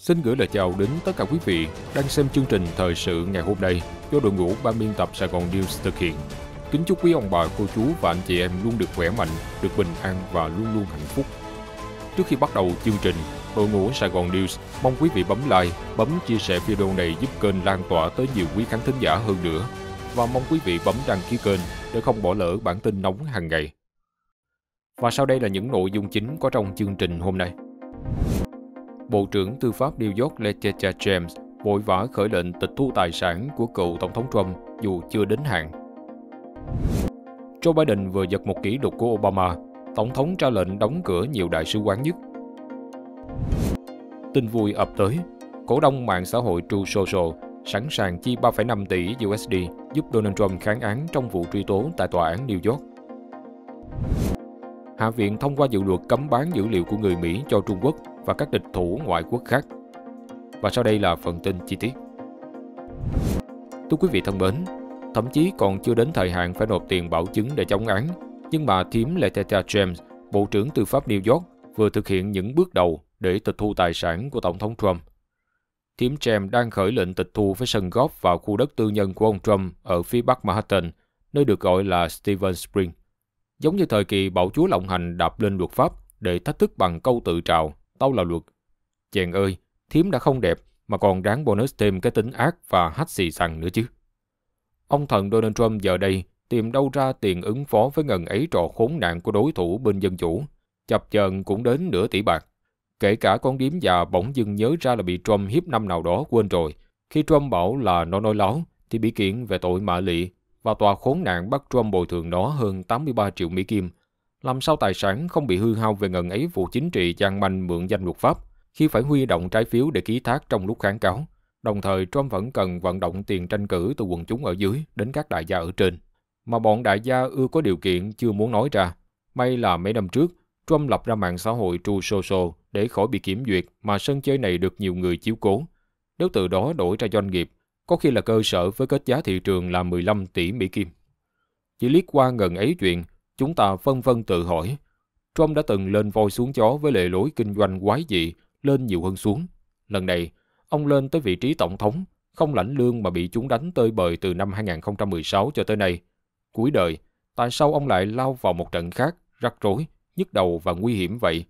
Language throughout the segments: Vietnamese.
Xin gửi lời chào đến tất cả quý vị đang xem chương trình Thời sự ngày hôm nay do đội ngũ ban biên tập Sài Gòn News thực hiện. Kính chúc quý ông bà, cô chú và anh chị em luôn được khỏe mạnh, được bình an và luôn luôn hạnh phúc. Trước khi bắt đầu chương trình, đội ngũ Sài Gòn News mong quý vị bấm like, bấm chia sẻ video này giúp kênh lan tỏa tới nhiều quý khán thính giả hơn nữa và mong quý vị bấm đăng ký kênh để không bỏ lỡ bản tin nóng hàng ngày. Và sau đây là những nội dung chính có trong chương trình hôm nay. Bộ trưởng Tư pháp New York Letitia James vội vã khởi lệnh tịch thu tài sản của cựu Tổng thống Trump dù chưa đến hạn. Joe Biden vừa giật một kỷ lục của Obama, Tổng thống ra lệnh đóng cửa nhiều đại sứ quán nhất. Tin vui ập tới, cổ đông mạng xã hội True Social sẵn sàng chi 3,5 tỷ USD giúp Donald Trump kháng án trong vụ truy tố tại tòa án New York. Hạ viện thông qua dự luật cấm bán dữ liệu của người Mỹ cho Trung Quốc và các địch thủ ngoại quốc khác. Và sau đây là phần tin chi tiết. Thưa quý vị thân mến, thậm chí còn chưa đến thời hạn phải nộp tiền bảo chứng để chống án, nhưng bà Thiếm Letitia James, Bộ trưởng Tư pháp New York, vừa thực hiện những bước đầu để tịch thu tài sản của Tổng thống Trump. Thiếm James đang khởi lệnh tịch thu với sân góp vào khu đất tư nhân của ông Trump ở phía bắc Manhattan, nơi được gọi là Steven Spring. Giống như thời kỳ bạo chúa lộng hành đạp lên luật pháp để thách thức bằng câu tự trào, tao là luật. Chàng ơi, thiếm đã không đẹp mà còn ráng bonus thêm cái tính ác và hách xì xằng nữa chứ. Ông thần Donald Trump giờ đây tìm đâu ra tiền ứng phó với ngần ấy trò khốn nạn của đối thủ bên Dân Chủ. Chập chờn cũng đến nửa tỷ bạc. Kể cả con điếm già bỗng dưng nhớ ra là bị Trump hiếp năm nào đó quên rồi. Khi Trump bảo là nó nói láo thì bị kiện về tội mạ lị và tòa khốn nạn bắt Trump bồi thường nó hơn 83 triệu Mỹ Kim làm sao tài sản không bị hư hao về ngần ấy vụ chính trị gian manh mượn danh luật pháp khi phải huy động trái phiếu để ký thác trong lúc kháng cáo. Đồng thời, Trump vẫn cần vận động tiền tranh cử từ quần chúng ở dưới đến các đại gia ở trên. Mà bọn đại gia ưa có điều kiện chưa muốn nói ra. May là mấy năm trước, Trump lập ra mạng xã hội True Social để khỏi bị kiểm duyệt mà sân chơi này được nhiều người chiếu cố. Nếu từ đó đổi ra doanh nghiệp, có khi là cơ sở với kết giá thị trường là 15 tỷ Mỹ Kim. Chỉ liếc qua ngần ấy chuyện, Chúng ta phân vân tự hỏi, Trump đã từng lên voi xuống chó với lệ lối kinh doanh quái dị, lên nhiều hơn xuống. Lần này, ông lên tới vị trí tổng thống, không lãnh lương mà bị chúng đánh tơi bời từ năm 2016 cho tới nay. Cuối đời, tại sao ông lại lao vào một trận khác, rắc rối, nhức đầu và nguy hiểm vậy?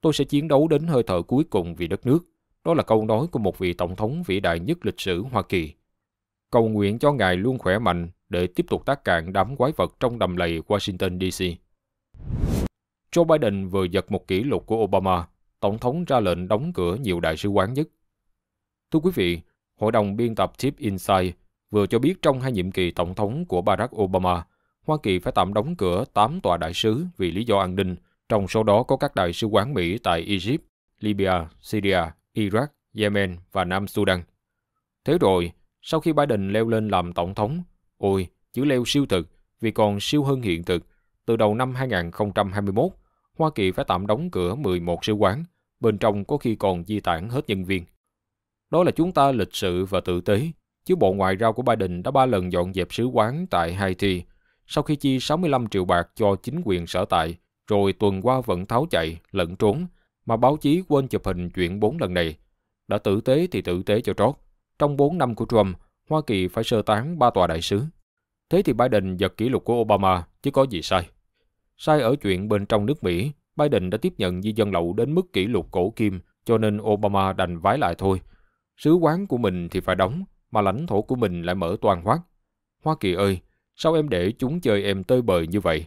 Tôi sẽ chiến đấu đến hơi thở cuối cùng vì đất nước. Đó là câu nói của một vị tổng thống vĩ đại nhất lịch sử Hoa Kỳ. Cầu nguyện cho ngài luôn khỏe mạnh, để tiếp tục tác cạn đám quái vật trong đầm lầy Washington DC. Joe Biden vừa giật một kỷ lục của Obama, Tổng thống ra lệnh đóng cửa nhiều đại sứ quán nhất. Thưa quý vị, Hội đồng biên tập Tip Insight vừa cho biết trong hai nhiệm kỳ tổng thống của Barack Obama, Hoa Kỳ phải tạm đóng cửa 8 tòa đại sứ vì lý do an ninh, trong số đó có các đại sứ quán Mỹ tại Egypt, Libya, Syria, Iraq, Yemen và Nam Sudan. Thế rồi, sau khi Biden leo lên làm tổng thống, Ôi, chữ leo siêu thực, vì còn siêu hơn hiện thực. Từ đầu năm 2021, Hoa Kỳ phải tạm đóng cửa 11 sứ quán, bên trong có khi còn di tản hết nhân viên. Đó là chúng ta lịch sự và tự tế, chứ Bộ Ngoại giao của Biden đã ba lần dọn dẹp sứ quán tại Haiti, sau khi chi 65 triệu bạc cho chính quyền sở tại, rồi tuần qua vẫn tháo chạy, lẫn trốn, mà báo chí quên chụp hình chuyện bốn lần này. Đã tử tế thì tử tế cho trót. Trong 4 năm của Trump, Hoa Kỳ phải sơ tán ba tòa đại sứ. Thế thì Biden giật kỷ lục của Obama chứ có gì sai. Sai ở chuyện bên trong nước Mỹ, Biden đã tiếp nhận di dân lậu đến mức kỷ lục cổ kim cho nên Obama đành vái lại thôi. Sứ quán của mình thì phải đóng, mà lãnh thổ của mình lại mở toàn hoác. Hoa Kỳ ơi, sao em để chúng chơi em tơi bời như vậy?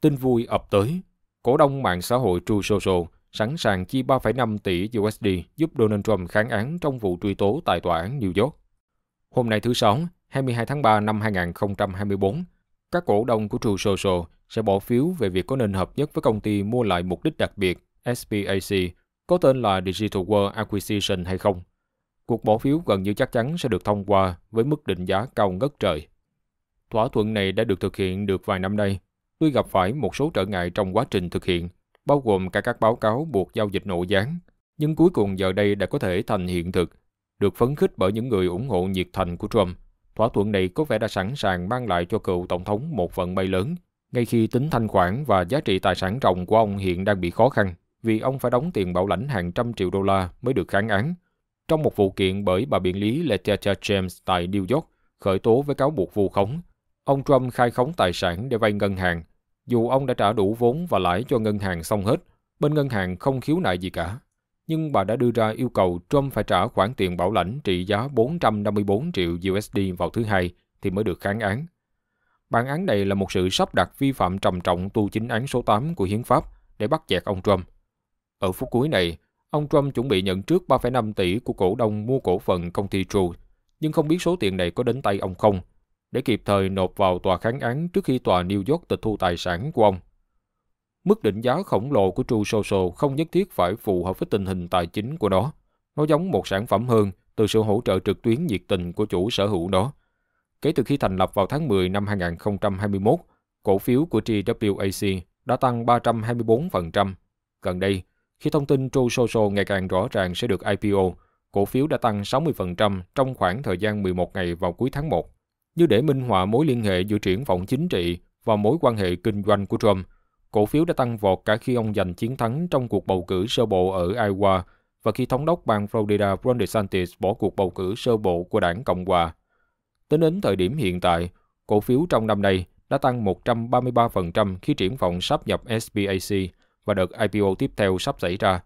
Tin vui ập tới. Cổ đông mạng xã hội True Social sẵn sàng chi 3,5 tỷ USD giúp Donald Trump kháng án trong vụ truy tố tại tòa án New York. Hôm nay thứ Sáu, 22 tháng 3 năm 2024, các cổ đông của True Social sẽ bỏ phiếu về việc có nên hợp nhất với công ty mua lại mục đích đặc biệt SPAC có tên là Digital World Acquisition hay không. Cuộc bỏ phiếu gần như chắc chắn sẽ được thông qua với mức định giá cao ngất trời. Thỏa thuận này đã được thực hiện được vài năm nay. Tuy gặp phải một số trở ngại trong quá trình thực hiện, bao gồm cả các báo cáo buộc giao dịch nội gián, nhưng cuối cùng giờ đây đã có thể thành hiện thực được phấn khích bởi những người ủng hộ nhiệt thành của Trump. Thỏa thuận này có vẻ đã sẵn sàng mang lại cho cựu tổng thống một vận may lớn, ngay khi tính thanh khoản và giá trị tài sản ròng của ông hiện đang bị khó khăn vì ông phải đóng tiền bảo lãnh hàng trăm triệu đô la mới được kháng án. Trong một vụ kiện bởi bà biện lý Letitia James tại New York khởi tố với cáo buộc vu khống, ông Trump khai khống tài sản để vay ngân hàng. Dù ông đã trả đủ vốn và lãi cho ngân hàng xong hết, bên ngân hàng không khiếu nại gì cả nhưng bà đã đưa ra yêu cầu Trump phải trả khoản tiền bảo lãnh trị giá 454 triệu USD vào thứ hai thì mới được kháng án. Bản án này là một sự sắp đặt vi phạm trầm trọng tu chính án số 8 của hiến pháp để bắt chẹt ông Trump. Ở phút cuối này, ông Trump chuẩn bị nhận trước 3,5 tỷ của cổ đông mua cổ phần công ty True, nhưng không biết số tiền này có đến tay ông không, để kịp thời nộp vào tòa kháng án trước khi tòa New York tịch thu tài sản của ông Mức định giá khổng lồ của True Social không nhất thiết phải phù hợp với tình hình tài chính của nó. Nó giống một sản phẩm hơn từ sự hỗ trợ trực tuyến nhiệt tình của chủ sở hữu đó. Kể từ khi thành lập vào tháng 10 năm 2021, cổ phiếu của TWAC đã tăng 324%. Gần đây, khi thông tin True Social ngày càng rõ ràng sẽ được IPO, cổ phiếu đã tăng 60% trong khoảng thời gian 11 ngày vào cuối tháng 1. Như để minh họa mối liên hệ giữa triển vọng chính trị và mối quan hệ kinh doanh của Trump, Cổ phiếu đã tăng vọt cả khi ông giành chiến thắng trong cuộc bầu cử sơ bộ ở Iowa và khi thống đốc bang Florida Ron DeSantis bỏ cuộc bầu cử sơ bộ của đảng Cộng hòa. Tính đến thời điểm hiện tại, cổ phiếu trong năm nay đã tăng 133% khi triển vọng sắp nhập SBAc và đợt IPO tiếp theo sắp xảy ra.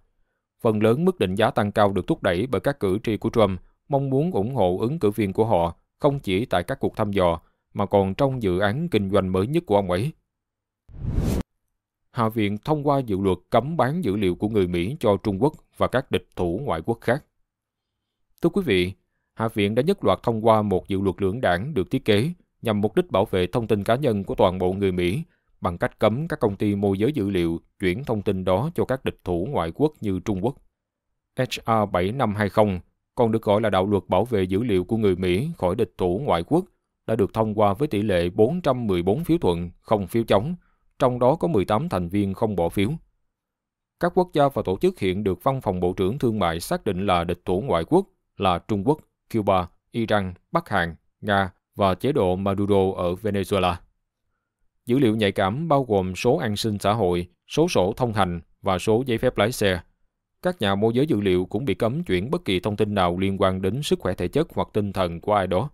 Phần lớn mức định giá tăng cao được thúc đẩy bởi các cử tri của Trump mong muốn ủng hộ ứng cử viên của họ không chỉ tại các cuộc thăm dò mà còn trong dự án kinh doanh mới nhất của ông ấy. Hạ viện thông qua dự luật cấm bán dữ liệu của người Mỹ cho Trung Quốc và các địch thủ ngoại quốc khác. Thưa quý vị, Hạ viện đã nhất loạt thông qua một dự luật lưỡng đảng được thiết kế nhằm mục đích bảo vệ thông tin cá nhân của toàn bộ người Mỹ bằng cách cấm các công ty môi giới dữ liệu chuyển thông tin đó cho các địch thủ ngoại quốc như Trung Quốc. HR 7520 còn được gọi là đạo luật bảo vệ dữ liệu của người Mỹ khỏi địch thủ ngoại quốc đã được thông qua với tỷ lệ 414 phiếu thuận, không phiếu chống – trong đó có 18 thành viên không bỏ phiếu. Các quốc gia và tổ chức hiện được Văn phòng Bộ trưởng Thương mại xác định là địch thủ ngoại quốc là Trung Quốc, Cuba, Iran, Bắc Hàn, Nga và chế độ Maduro ở Venezuela. Dữ liệu nhạy cảm bao gồm số an sinh xã hội, số sổ thông hành và số giấy phép lái xe. Các nhà môi giới dữ liệu cũng bị cấm chuyển bất kỳ thông tin nào liên quan đến sức khỏe thể chất hoặc tinh thần của ai đó.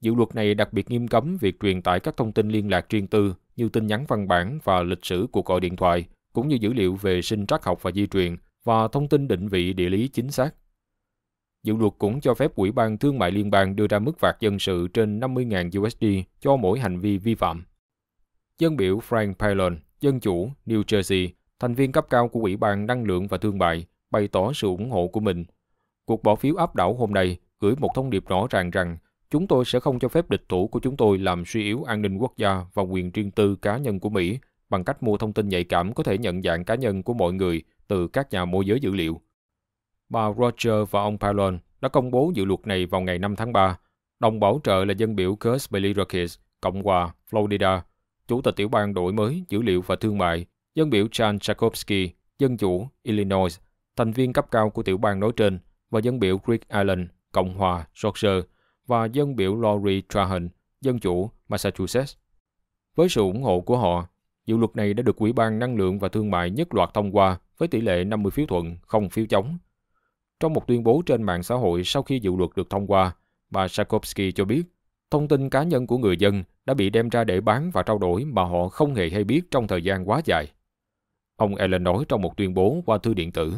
Dự luật này đặc biệt nghiêm cấm việc truyền tải các thông tin liên lạc riêng tư như tin nhắn văn bản và lịch sử cuộc gọi điện thoại, cũng như dữ liệu về sinh trắc học và di truyền và thông tin định vị địa lý chính xác. Dự luật cũng cho phép Ủy ban Thương mại Liên bang đưa ra mức phạt dân sự trên 50.000 USD cho mỗi hành vi vi phạm. Dân biểu Frank Palin, Dân chủ New Jersey, thành viên cấp cao của Ủy ban Năng lượng và Thương mại, bày tỏ sự ủng hộ của mình. Cuộc bỏ phiếu áp đảo hôm nay gửi một thông điệp rõ ràng rằng Chúng tôi sẽ không cho phép địch thủ của chúng tôi làm suy yếu an ninh quốc gia và quyền riêng tư cá nhân của Mỹ bằng cách mua thông tin nhạy cảm có thể nhận dạng cá nhân của mọi người từ các nhà môi giới dữ liệu. Bà Roger và ông Pallon đã công bố dự luật này vào ngày 5 tháng 3. Đồng bảo trợ là dân biểu Kurt Bellirokis, Cộng hòa Florida, Chủ tịch tiểu bang đổi mới dữ liệu và thương mại, dân biểu Chan Jakowski, dân chủ Illinois, thành viên cấp cao của tiểu bang nói trên và dân biểu Rick Allen, Cộng hòa Georgia, và dân biểu Lori Trahan, dân chủ Massachusetts. Với sự ủng hộ của họ, dự luật này đã được Ủy ban Năng lượng và Thương mại nhất loạt thông qua với tỷ lệ 50 phiếu thuận, không phiếu chống. Trong một tuyên bố trên mạng xã hội sau khi dự luật được thông qua, bà Sarkovsky cho biết thông tin cá nhân của người dân đã bị đem ra để bán và trao đổi mà họ không hề hay biết trong thời gian quá dài. Ông Ellen nói trong một tuyên bố qua thư điện tử,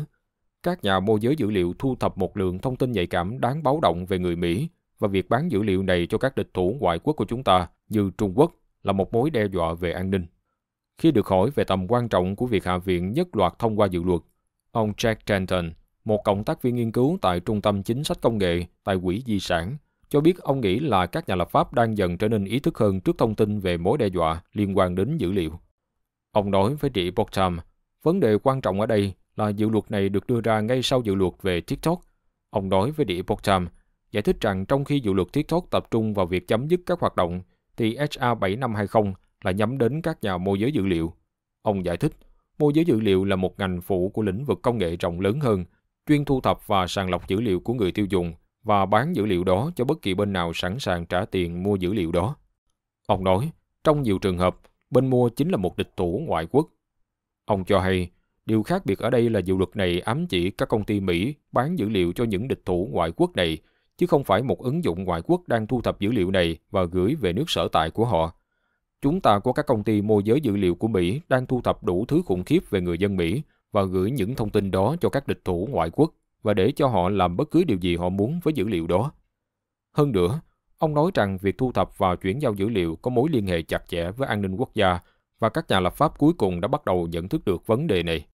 các nhà môi giới dữ liệu thu thập một lượng thông tin nhạy cảm đáng báo động về người Mỹ và việc bán dữ liệu này cho các địch thủ ngoại quốc của chúng ta như Trung Quốc là một mối đe dọa về an ninh. Khi được hỏi về tầm quan trọng của việc Hạ viện nhất loạt thông qua dự luật, ông Jack Denton, một cộng tác viên nghiên cứu tại Trung tâm Chính sách Công nghệ tại Quỹ Di sản, cho biết ông nghĩ là các nhà lập pháp đang dần trở nên ý thức hơn trước thông tin về mối đe dọa liên quan đến dữ liệu. Ông nói với chị Bogtam, vấn đề quan trọng ở đây là dự luật này được đưa ra ngay sau dự luật về TikTok. Ông nói với địa Bogtam giải thích rằng trong khi dự luật thiết thốt tập trung vào việc chấm dứt các hoạt động, thì HR 7520 là nhắm đến các nhà môi giới dữ liệu. Ông giải thích, môi giới dữ liệu là một ngành phụ của lĩnh vực công nghệ rộng lớn hơn, chuyên thu thập và sàng lọc dữ liệu của người tiêu dùng và bán dữ liệu đó cho bất kỳ bên nào sẵn sàng trả tiền mua dữ liệu đó. Ông nói, trong nhiều trường hợp, bên mua chính là một địch thủ ngoại quốc. Ông cho hay, điều khác biệt ở đây là dự luật này ám chỉ các công ty Mỹ bán dữ liệu cho những địch thủ ngoại quốc này chứ không phải một ứng dụng ngoại quốc đang thu thập dữ liệu này và gửi về nước sở tại của họ. Chúng ta có các công ty môi giới dữ liệu của Mỹ đang thu thập đủ thứ khủng khiếp về người dân Mỹ và gửi những thông tin đó cho các địch thủ ngoại quốc và để cho họ làm bất cứ điều gì họ muốn với dữ liệu đó. Hơn nữa, ông nói rằng việc thu thập và chuyển giao dữ liệu có mối liên hệ chặt chẽ với an ninh quốc gia và các nhà lập pháp cuối cùng đã bắt đầu nhận thức được vấn đề này.